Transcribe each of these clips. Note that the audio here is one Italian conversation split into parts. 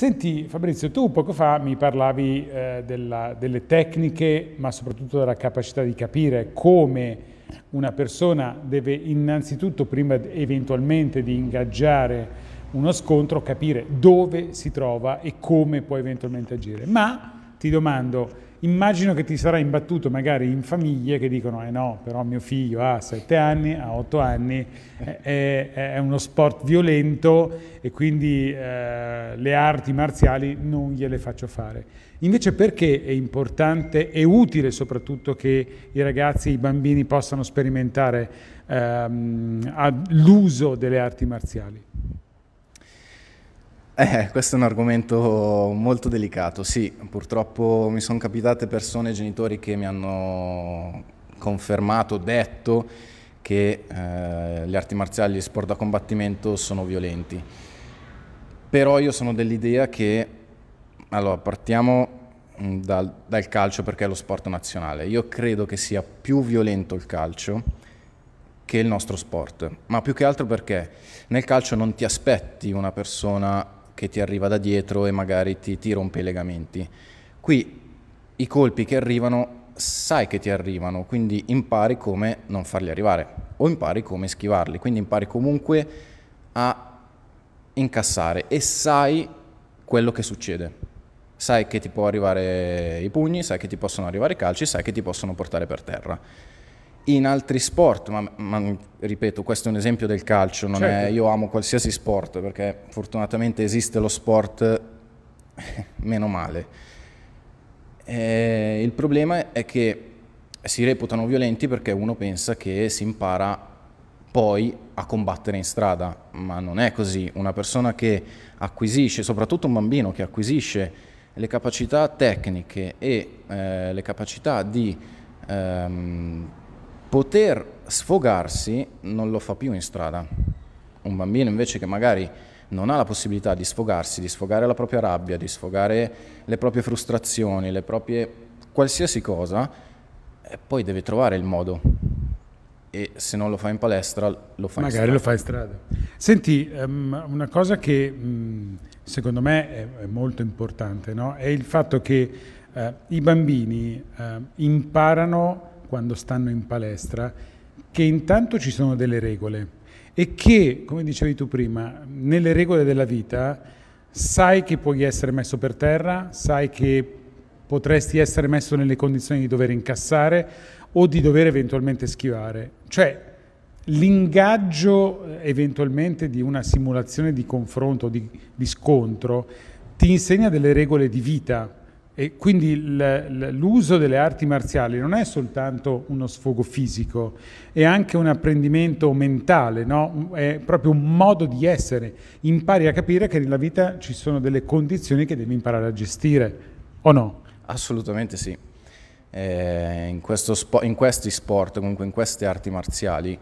Senti Fabrizio, tu poco fa mi parlavi eh, della, delle tecniche, ma soprattutto della capacità di capire come una persona deve innanzitutto, prima eventualmente di ingaggiare uno scontro, capire dove si trova e come può eventualmente agire. Ma ti domando, Immagino che ti sarà imbattuto magari in famiglie che dicono eh no, però mio figlio ha 7 anni, ha 8 anni, è, è uno sport violento e quindi eh, le arti marziali non gliele faccio fare. Invece perché è importante e utile soprattutto che i ragazzi e i bambini possano sperimentare ehm, l'uso delle arti marziali? Eh, questo è un argomento molto delicato, sì, purtroppo mi sono capitate persone, genitori che mi hanno confermato, detto che eh, le arti marziali e sport da combattimento sono violenti. Però io sono dell'idea che, allora partiamo mm, dal, dal, calcio perché è lo sport nazionale. Io credo che sia più violento il calcio che il nostro sport, ma più che altro perché nel calcio non ti aspetti una persona che ti arriva da dietro e magari ti, ti rompe i legamenti. Qui i colpi che arrivano sai che ti arrivano, quindi impari come non farli arrivare o impari come schivarli, quindi impari comunque a incassare e sai quello che succede. Sai che ti può arrivare i pugni, sai che ti possono arrivare i calci, sai che ti possono portare per terra in altri sport, ma, ma, ripeto, questo è un esempio del calcio, certo. è, io amo qualsiasi sport perché fortunatamente esiste lo sport meno male. E eh, il problema è che si reputano violenti perché uno pensa che si impara poi a combattere in strada, ma non è così. Una persona che acquisisce, soprattutto un bambino che acquisisce le capacità tecniche e eh, le capacità di ehm, poter sfogarsi non lo fa più in strada. Un bambino invece che magari non ha la possibilità di sfogarsi, di sfogare la propria rabbia, di sfogare le proprie frustrazioni, le proprie qualsiasi cosa, eh, poi deve trovare il modo. E se non lo fa in palestra, lo fa Magari in strada. Magari lo fa in strada. Senti, um, una cosa che um, secondo me è, è molto importante no? è il fatto che uh, i bambini uh, imparano quando stanno in palestra che intanto ci sono delle regole e che, come dicevi tu prima, nelle regole della vita sai che puoi essere messo per terra, sai che potresti essere messo nelle condizioni di dover incassare o di dover eventualmente schivare. Cioè, l'ingaggio eh, eventualmente di una simulazione di confronto, di, di scontro, ti insegna delle regole di vita e quindi l'uso delle arti marziali non è soltanto uno sfogo fisico, è anche un apprendimento mentale, no? è proprio un modo di essere. Impari a capire che nella vita ci sono delle condizioni che devi imparare a gestire, o no? Assolutamente sì. Eh, in, spo- in questi sport, comunque in queste arti marziali,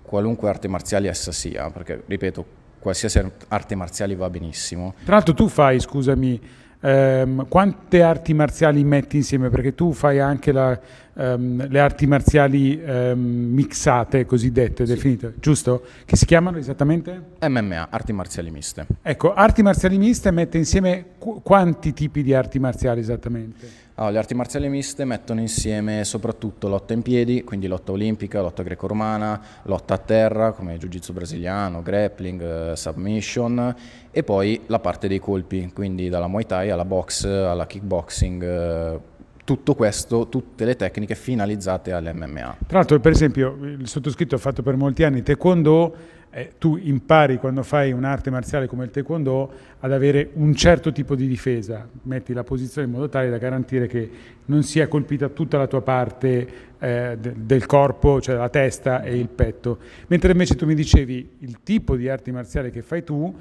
qualunque arte marziale essa sia, perché ripeto, qualsiasi arte marziale va benissimo. Tra l'altro tu fai, scusami, ehm, quante arti marziali metti insieme? Perché tu fai anche la, ehm, le arti marziali ehm, mixate, cosiddette, sì. definite, giusto? Che si chiamano esattamente? MMA, arti marziali miste. Ecco, arti marziali miste mette insieme qu- quanti tipi di arti marziali esattamente? Allora, ah, le arti marziali miste mettono insieme soprattutto lotta in piedi, quindi lotta olimpica, lotta greco-romana, lotta a terra come jiu-jitsu brasiliano, grappling, eh, submission e poi la parte dei colpi, quindi dalla Muay Thai alla box, alla kickboxing, eh, tutto questo, tutte le tecniche finalizzate all'MMA. Tra l'altro, per esempio, il sottoscritto ha fatto per molti anni taekwondo, eh, tu impari quando fai un'arte marziale come il taekwondo ad avere un certo tipo di difesa, metti la posizione in modo tale da garantire che non sia colpita tutta la tua parte eh, del corpo, cioè la testa e il petto. Mentre invece tu mi dicevi il tipo di arte marziale che fai tu,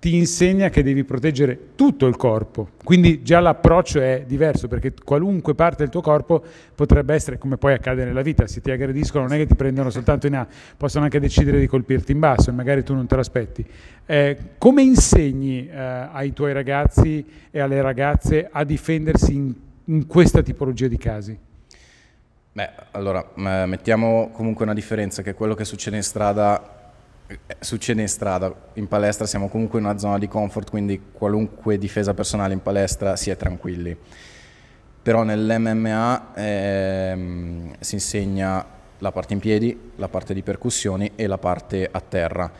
ti insegna che devi proteggere tutto il corpo. Quindi già l'approccio è diverso perché qualunque parte del tuo corpo potrebbe essere, come poi accade nella vita, se ti aggrediscono non è che ti prendono soltanto in A, possono anche decidere di colpirti in basso e magari tu non te l'aspetti. Eh, come insegni eh, ai tuoi ragazzi e alle ragazze a difendersi in, in questa tipologia di casi? Beh, allora, mettiamo comunque una differenza che quello che succede in strada succede in strada, in palestra siamo comunque in una zona di comfort, quindi qualunque difesa personale in palestra si è tranquilli. Però nell'MMA ehm, si insegna la parte in piedi, la parte di percussioni e la parte a terra.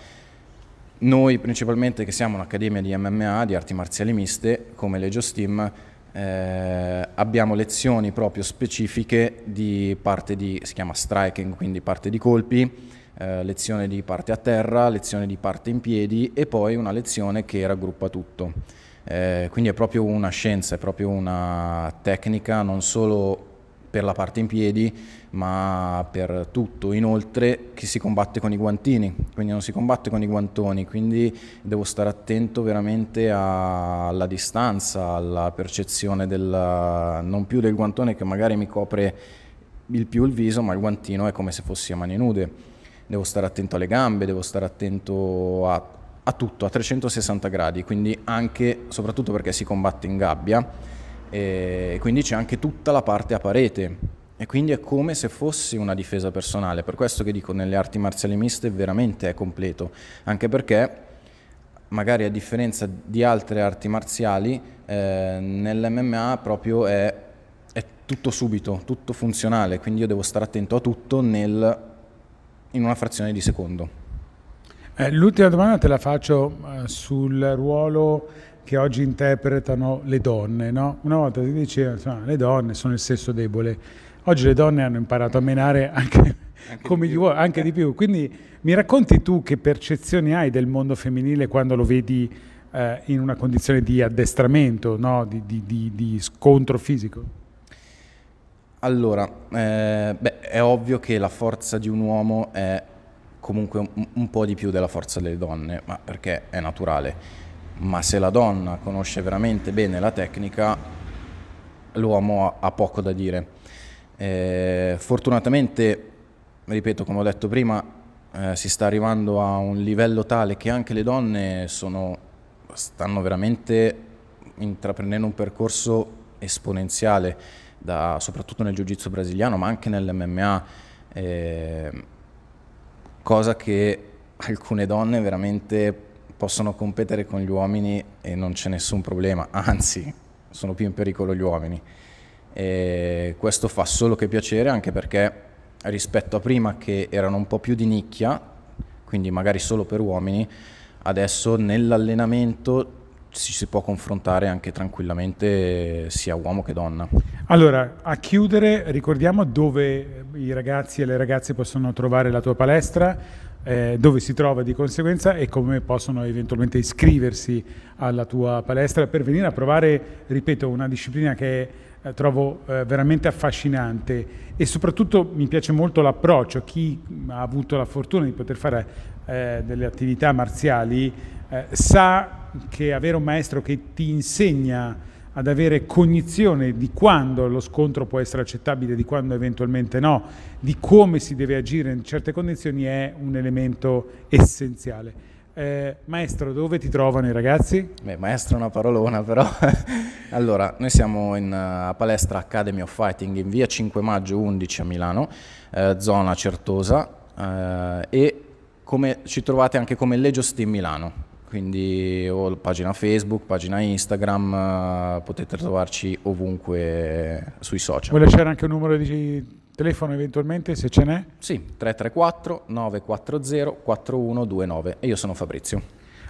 Noi principalmente che siamo un'accademia di MMA, di arti marziali miste, come Legio Steam, eh, abbiamo lezioni proprio specifiche di parte di, si chiama striking, quindi parte di colpi, eh, lezione di parte a terra, lezione di parte in piedi e poi una lezione che raggruppa tutto. Eh, quindi è proprio una scienza, è proprio una tecnica non solo per la parte in piedi ma per tutto inoltre che si combatte con i guantini quindi non si combatte con i guantoni quindi devo stare attento veramente alla distanza alla percezione del non più del guantone che magari mi copre il più il viso ma il guantino è come se fossi a mani nude devo stare attento alle gambe, devo stare attento a, a tutto, a 360 gradi, quindi anche, soprattutto perché si combatte in gabbia, e quindi c'è anche tutta la parte a parete. E quindi è come se fosse una difesa personale, per questo che dico nelle arti marziali miste veramente è completo, anche perché magari a differenza di altre arti marziali, eh, nell'MMA proprio è, è tutto subito, tutto funzionale, quindi io devo stare attento a tutto nel in una frazione di secondo. Eh, l'ultima domanda te la faccio eh, sul ruolo che oggi interpretano le donne. No? Una volta si diceva eh, che le donne sono il sesso debole, oggi le donne hanno imparato a menare anche, anche, di, più. Vuoi, anche eh. di più. Quindi mi racconti tu che percezioni hai del mondo femminile quando lo vedi eh, in una condizione di addestramento, no? di, di, di, scontro fisico? Allora, eh, beh, è ovvio che la forza di un uomo è comunque un, un, po' di più della forza delle donne, ma perché è naturale. Ma se la donna conosce veramente bene la tecnica, l'uomo ha, ha poco da dire. Eh, fortunatamente, ripeto, come ho detto prima, eh, si sta arrivando a un livello tale che anche le donne sono, stanno veramente intraprendendo un percorso esponenziale da, soprattutto nel jiu-jitsu brasiliano, ma anche nell'MMA, eh, cosa che alcune donne veramente possono competere con gli uomini e non c'è nessun problema, anzi sono più in pericolo gli uomini. E questo fa solo che piacere anche perché rispetto a prima che erano un po' più di nicchia, quindi magari solo per uomini, adesso nell'allenamento ci si può confrontare anche tranquillamente sia uomo che donna. Allora, a chiudere ricordiamo dove i ragazzi e le ragazze possono trovare la tua palestra, eh, dove si trova di conseguenza e come possono eventualmente iscriversi alla tua palestra per venire a provare, ripeto, una disciplina che eh, trovo eh, veramente affascinante e soprattutto mi piace molto l'approccio. Chi ha avuto la fortuna di poter fare eh, delle attività marziali eh, sa che avere un maestro che ti insegna ad avere cognizione di quando lo scontro può essere accettabile, di quando eventualmente no, di come si deve agire in certe condizioni è un elemento essenziale. Eh, maestro, dove ti trovano i ragazzi? Beh, maestro è una parolona però. allora, noi siamo in, uh, a Palestra Academy of Fighting in via 5 maggio 11 a Milano, eh, zona Certosa, eh, e come, ci trovate anche come Legio Steam Milano quindi ho pagina Facebook, pagina Instagram, eh, potete trovarci ovunque sui social. Vuoi lasciare anche un numero di telefono eventualmente se ce n'è? Sì, 334 940 4129 e io sono Fabrizio.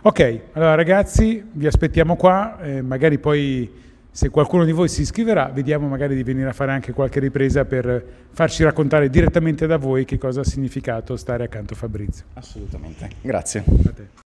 Ok, allora ragazzi vi aspettiamo qua, eh, magari poi se qualcuno di voi si iscriverà vediamo magari di venire a fare anche qualche ripresa per farci raccontare direttamente da voi che cosa ha significato stare accanto a Fabrizio. Assolutamente, grazie. A te.